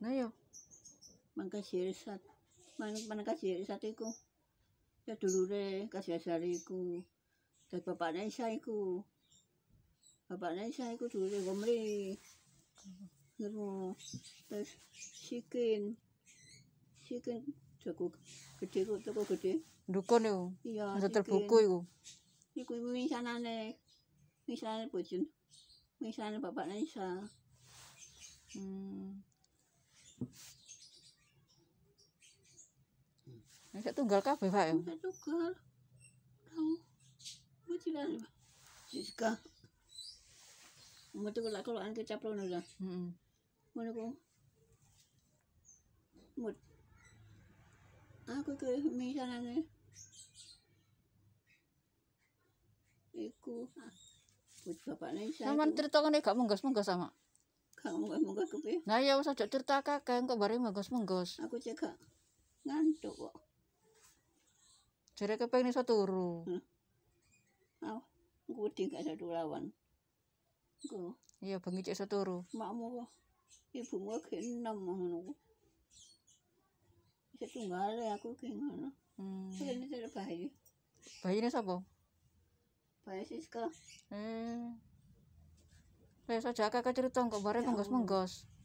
Nah yo. Mangka Syirsat. Man manka iku. Ya dulure kasih asar iku. Dan bapak Naisa iku. Bapak Naisa iku dulure Gomri. Ngono. Terus Sikin. Sikin jago gede kok toko gede. Dukun yo. Iya. Ada buku iku. Iku ibu misanane. Misanane bojone. Misanane bapak Naisa. Hmm. Nek tunggal kabeh, Pak ya. Nek tunggal. Kamu butilan. Siska. Metu kula kula anke caplono lah. Heeh. Ngono ku. Mut. Aku ke misanane. Iku. Bud bapakne isa. Sampeyan critakane gak munggos-munggos sama. Gak munggos-munggos kepiye? Lah ya wis aja cerita kakek kok bare munggos-munggos. Aku cekak ngantuk kok jare kepengin iso turu hmm. ah gudi gak ada lawan Go. Iya, bengi cek seturu. Makmu kok. Ibumu ge enem ngono. nggak ada aku keenam ngono. Hmm. Kene cek bayi. Bayine sapa? Bayi Siska. Eh. Hmm. Wes aja kakak cerita kok bareng menggos-menggos. Ya